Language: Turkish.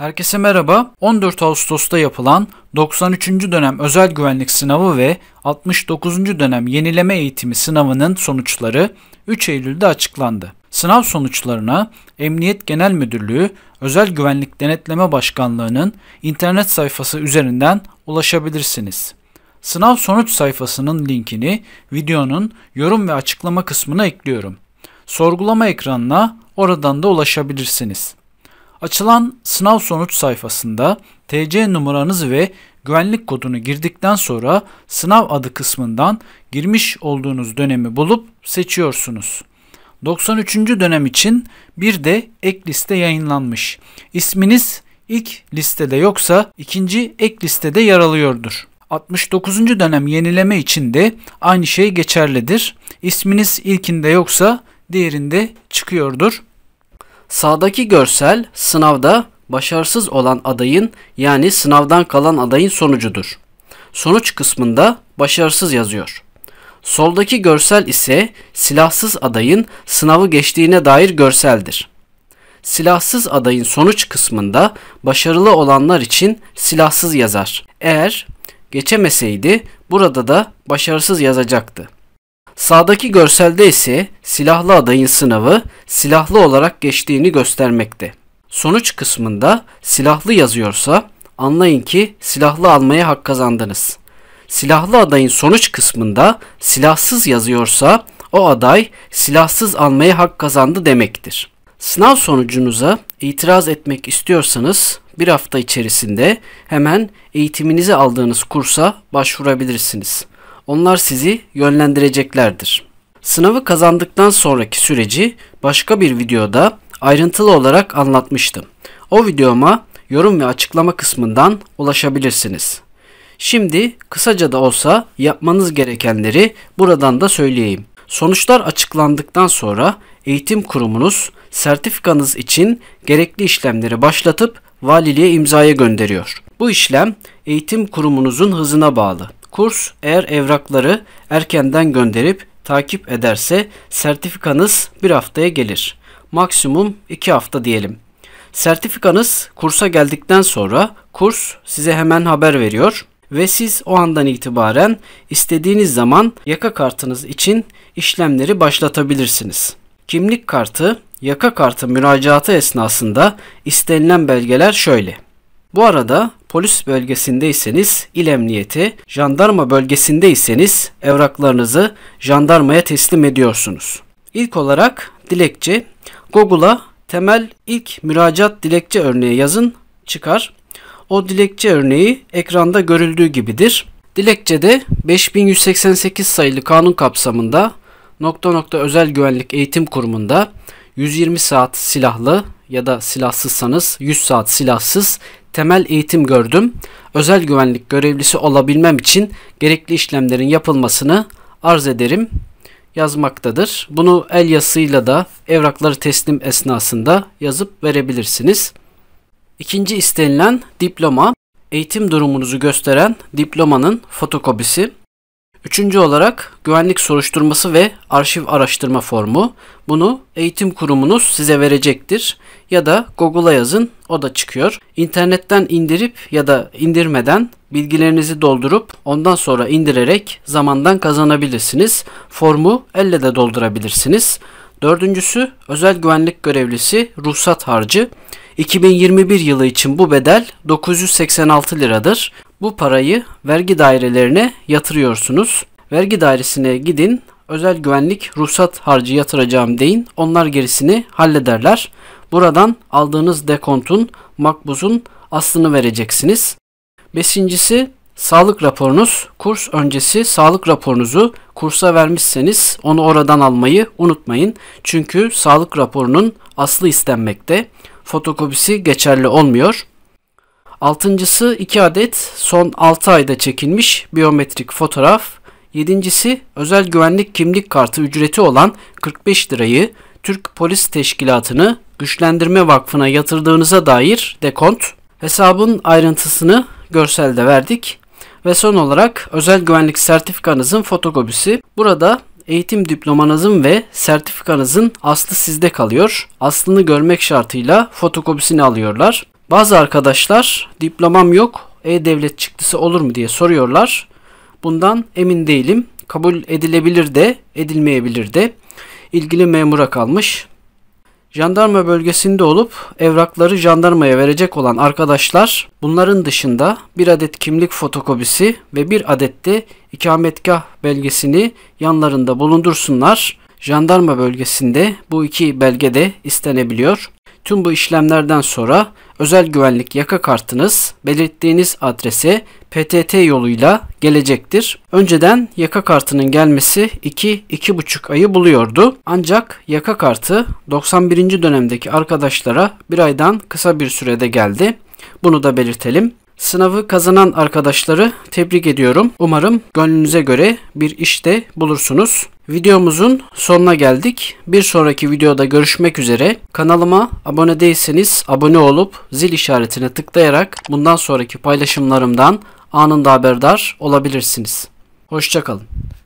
Herkese merhaba. 14 Ağustos'ta yapılan 93. dönem özel güvenlik sınavı ve 69. dönem yenileme eğitimi sınavının sonuçları 3 Eylül'de açıklandı. Sınav sonuçlarına Emniyet Genel Müdürlüğü Özel Güvenlik Denetleme Başkanlığı'nın internet sayfası üzerinden ulaşabilirsiniz. Sınav sonuç sayfasının linkini videonun yorum ve açıklama kısmına ekliyorum. Sorgulama ekranına oradan da ulaşabilirsiniz. Açılan sınav sonuç sayfasında TC numaranız ve güvenlik kodunu girdikten sonra sınav adı kısmından girmiş olduğunuz dönemi bulup seçiyorsunuz. 93. dönem için bir de ek liste yayınlanmış. İsminiz ilk listede yoksa ikinci ek listede yer alıyordur. 69. dönem yenileme için de aynı şey geçerlidir. İsminiz ilkinde yoksa diğerinde çıkıyordur. Sağdaki görsel sınavda başarısız olan adayın yani sınavdan kalan adayın sonucudur. Sonuç kısmında başarısız yazıyor. Soldaki görsel ise silahsız adayın sınavı geçtiğine dair görseldir. Silahsız adayın sonuç kısmında başarılı olanlar için silahsız yazar. Eğer geçemeseydi burada da başarısız yazacaktı. Sağdaki görselde ise silahlı adayın sınavı silahlı olarak geçtiğini göstermekte. Sonuç kısmında silahlı yazıyorsa anlayın ki silahlı almaya hak kazandınız. Silahlı adayın sonuç kısmında silahsız yazıyorsa o aday silahsız almaya hak kazandı demektir. Sınav sonucunuza itiraz etmek istiyorsanız bir hafta içerisinde hemen eğitiminizi aldığınız kursa başvurabilirsiniz. Onlar sizi yönlendireceklerdir. Sınavı kazandıktan sonraki süreci başka bir videoda ayrıntılı olarak anlatmıştım. O videoma yorum ve açıklama kısmından ulaşabilirsiniz. Şimdi kısaca da olsa yapmanız gerekenleri buradan da söyleyeyim. Sonuçlar açıklandıktan sonra eğitim kurumunuz sertifikanız için gerekli işlemleri başlatıp valiliğe imzaya gönderiyor. Bu işlem eğitim kurumunuzun hızına bağlı. Kurs eğer evrakları erkenden gönderip takip ederse sertifikanız bir haftaya gelir. Maksimum iki hafta diyelim. Sertifikanız kursa geldikten sonra kurs size hemen haber veriyor ve siz o andan itibaren istediğiniz zaman yaka kartınız için işlemleri başlatabilirsiniz. Kimlik kartı, yaka kartı müracaatı esnasında istenilen belgeler şöyle. Bu arada Polis bölgesindeyseniz il emniyeti, jandarma bölgesindeyseniz evraklarınızı jandarmaya teslim ediyorsunuz. İlk olarak dilekçe Google'a temel ilk müracaat dilekçe örneği yazın çıkar. O dilekçe örneği ekranda görüldüğü gibidir. Dilekçede 5188 sayılı kanun kapsamında nokta nokta özel güvenlik eğitim kurumunda 120 saat silahlı ya da silahsızsanız 100 saat silahsız temel eğitim gördüm. Özel güvenlik görevlisi olabilmem için gerekli işlemlerin yapılmasını arz ederim yazmaktadır. Bunu el yazısıyla da evrakları teslim esnasında yazıp verebilirsiniz. İkinci istenilen diploma, eğitim durumunuzu gösteren diplomanın fotokopisi. Üçüncü olarak güvenlik soruşturması ve arşiv araştırma formu. Bunu eğitim kurumunuz size verecektir ya da Google'a yazın o da çıkıyor. İnternetten indirip ya da indirmeden bilgilerinizi doldurup ondan sonra indirerek zamandan kazanabilirsiniz. Formu elle de doldurabilirsiniz. Dördüncüsü özel güvenlik görevlisi ruhsat harcı. 2021 yılı için bu bedel 986 liradır. Bu parayı vergi dairelerine yatırıyorsunuz. Vergi dairesine gidin, özel güvenlik ruhsat harcı yatıracağım deyin. Onlar gerisini hallederler. Buradan aldığınız dekontun, makbuzun aslını vereceksiniz. Beşincisi sağlık raporunuz. Kurs öncesi sağlık raporunuzu kursa vermişseniz onu oradan almayı unutmayın. Çünkü sağlık raporunun aslı istenmekte. Fotokopisi geçerli olmuyor. Altıncısı 2 adet son 6 ayda çekilmiş biyometrik fotoğraf. Yedincisi özel güvenlik kimlik kartı ücreti olan 45 lirayı Türk Polis Teşkilatı'nı Güçlendirme Vakfı'na yatırdığınıza dair dekont hesabın ayrıntısını görselde verdik. Ve son olarak özel güvenlik sertifikanızın fotokopisi. Burada eğitim diplomanızın ve sertifikanızın aslı sizde kalıyor. Aslını görmek şartıyla fotokopisini alıyorlar. Bazı arkadaşlar diplomam yok e-devlet çıktısı olur mu diye soruyorlar. Bundan emin değilim. Kabul edilebilir de edilmeyebilir de ilgili memura kalmış. Jandarma bölgesinde olup evrakları jandarmaya verecek olan arkadaşlar bunların dışında bir adet kimlik fotokopisi ve bir adet de ikametgah belgesini yanlarında bulundursunlar. Jandarma bölgesinde bu iki belge de istenebiliyor. Tüm bu işlemlerden sonra özel güvenlik yaka kartınız belirttiğiniz adrese PTT yoluyla gelecektir. Önceden yaka kartının gelmesi 2-2,5 ayı buluyordu. Ancak yaka kartı 91. dönemdeki arkadaşlara bir aydan kısa bir sürede geldi. Bunu da belirtelim. Sınavı kazanan arkadaşları tebrik ediyorum. Umarım gönlünüze göre bir işte bulursunuz. Videomuzun sonuna geldik. Bir sonraki videoda görüşmek üzere. Kanalıma abone değilseniz abone olup zil işaretine tıklayarak bundan sonraki paylaşımlarımdan anında haberdar olabilirsiniz. Hoşçakalın.